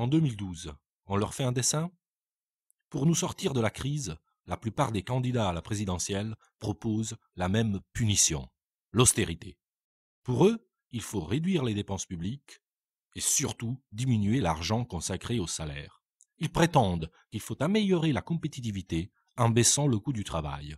en 2012, on leur fait un dessin Pour nous sortir de la crise, la plupart des candidats à la présidentielle proposent la même punition, l'austérité. Pour eux, il faut réduire les dépenses publiques et surtout diminuer l'argent consacré aux salaires. Ils prétendent qu'il faut améliorer la compétitivité en baissant le coût du travail.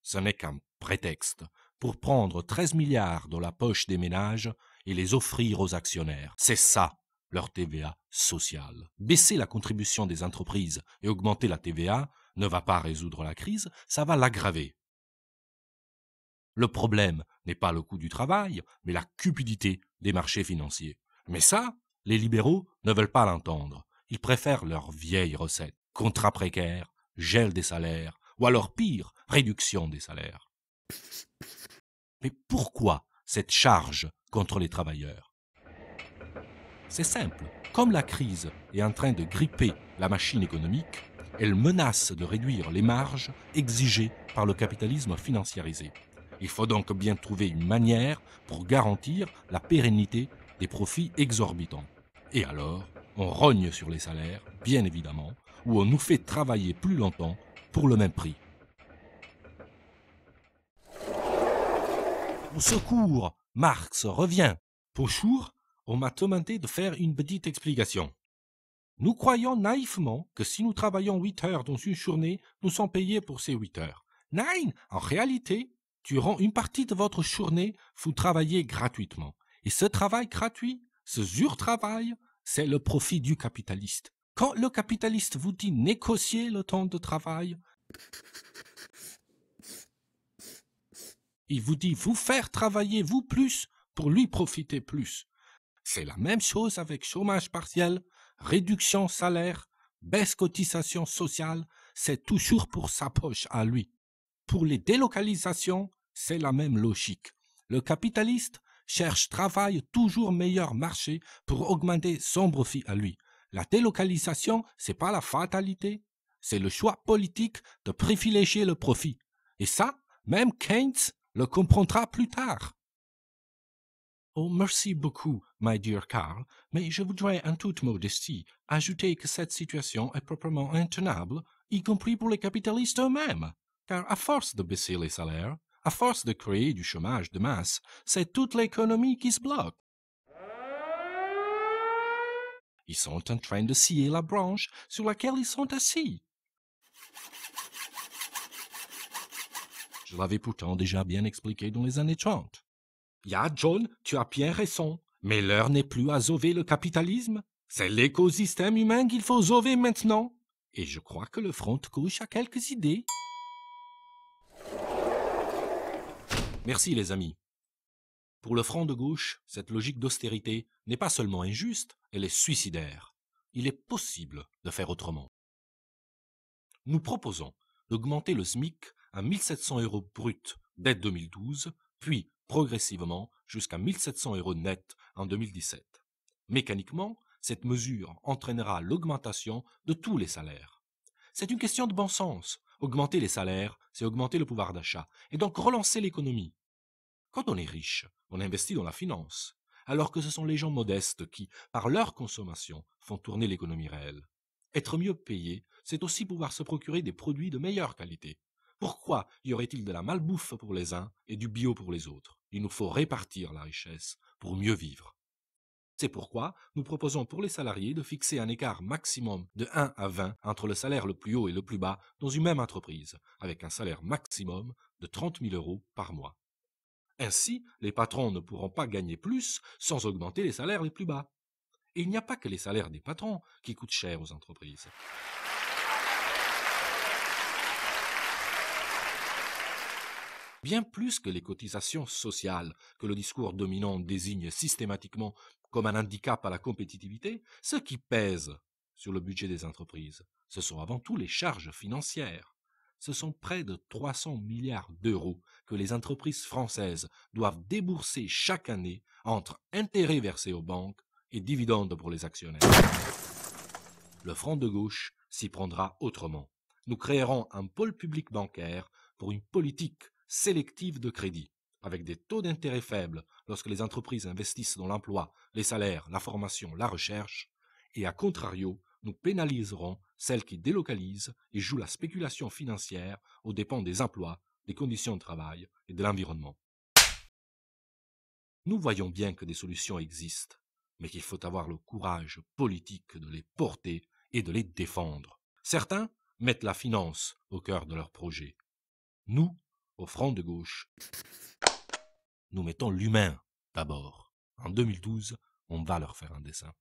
Ce n'est qu'un prétexte pour prendre 13 milliards dans la poche des ménages et les offrir aux actionnaires. C'est ça leur TVA sociale. Baisser la contribution des entreprises et augmenter la TVA ne va pas résoudre la crise, ça va l'aggraver. Le problème n'est pas le coût du travail, mais la cupidité des marchés financiers. Mais ça, les libéraux ne veulent pas l'entendre. Ils préfèrent leurs vieilles recettes. Contrats précaires, gel des salaires, ou alors pire, réduction des salaires. Mais pourquoi cette charge contre les travailleurs c'est simple. Comme la crise est en train de gripper la machine économique, elle menace de réduire les marges exigées par le capitalisme financiarisé. Il faut donc bien trouver une manière pour garantir la pérennité des profits exorbitants. Et alors, on rogne sur les salaires, bien évidemment, ou on nous fait travailler plus longtemps pour le même prix. Au secours, Marx revient. Pochour on m'a demandé de faire une petite explication. Nous croyons naïvement que si nous travaillons huit heures dans une journée, nous sommes payés pour ces huit heures. Nein, en réalité, durant une partie de votre journée, vous travaillez gratuitement. Et ce travail gratuit, ce travail, c'est le profit du capitaliste. Quand le capitaliste vous dit négocier le temps de travail, il vous dit vous faire travailler vous plus pour lui profiter plus. C'est la même chose avec chômage partiel, réduction salaire, baisse cotisation sociale, c'est toujours pour sa poche à lui. Pour les délocalisations, c'est la même logique. Le capitaliste cherche travail toujours meilleur marché pour augmenter son profit à lui. La délocalisation, c'est pas la fatalité, c'est le choix politique de privilégier le profit. Et ça, même Keynes le comprendra plus tard. Oh, merci beaucoup, my dear Karl, mais je voudrais en toute modestie ajouter que cette situation est proprement intenable, y compris pour les capitalistes eux-mêmes, car à force de baisser les salaires, à force de créer du chômage de masse, c'est toute l'économie qui se bloque. Ils sont en train de scier la branche sur laquelle ils sont assis. Je l'avais pourtant déjà bien expliqué dans les années 30. Ya, John, tu as bien raison, mais l'heure n'est plus à sauver le capitalisme. C'est l'écosystème humain qu'il faut sauver maintenant. Et je crois que le front Gauche a quelques idées. Merci les amis. Pour le front de gauche, cette logique d'austérité n'est pas seulement injuste, elle est suicidaire. Il est possible de faire autrement. Nous proposons d'augmenter le SMIC à 1700 euros brut dès 2012, puis progressivement jusqu'à 1700 euros net en 2017. Mécaniquement, cette mesure entraînera l'augmentation de tous les salaires. C'est une question de bon sens. Augmenter les salaires, c'est augmenter le pouvoir d'achat, et donc relancer l'économie. Quand on est riche, on investit dans la finance, alors que ce sont les gens modestes qui, par leur consommation, font tourner l'économie réelle. Être mieux payé, c'est aussi pouvoir se procurer des produits de meilleure qualité. Pourquoi y aurait-il de la malbouffe pour les uns et du bio pour les autres il nous faut répartir la richesse pour mieux vivre. C'est pourquoi nous proposons pour les salariés de fixer un écart maximum de 1 à 20 entre le salaire le plus haut et le plus bas dans une même entreprise, avec un salaire maximum de 30 000 euros par mois. Ainsi, les patrons ne pourront pas gagner plus sans augmenter les salaires les plus bas. Et il n'y a pas que les salaires des patrons qui coûtent cher aux entreprises. bien plus que les cotisations sociales que le discours dominant désigne systématiquement comme un handicap à la compétitivité, ce qui pèse sur le budget des entreprises, ce sont avant tout les charges financières. Ce sont près de 300 milliards d'euros que les entreprises françaises doivent débourser chaque année entre intérêts versés aux banques et dividendes pour les actionnaires. Le front de gauche s'y prendra autrement. Nous créerons un pôle public bancaire pour une politique sélective de crédit, avec des taux d'intérêt faibles lorsque les entreprises investissent dans l'emploi, les salaires, la formation, la recherche, et à contrario, nous pénaliserons celles qui délocalisent et jouent la spéculation financière aux dépens des emplois, des conditions de travail et de l'environnement. Nous voyons bien que des solutions existent, mais qu'il faut avoir le courage politique de les porter et de les défendre. Certains mettent la finance au cœur de leurs projets. Nous au front de gauche. Nous mettons l'humain d'abord. En 2012, on va leur faire un dessin.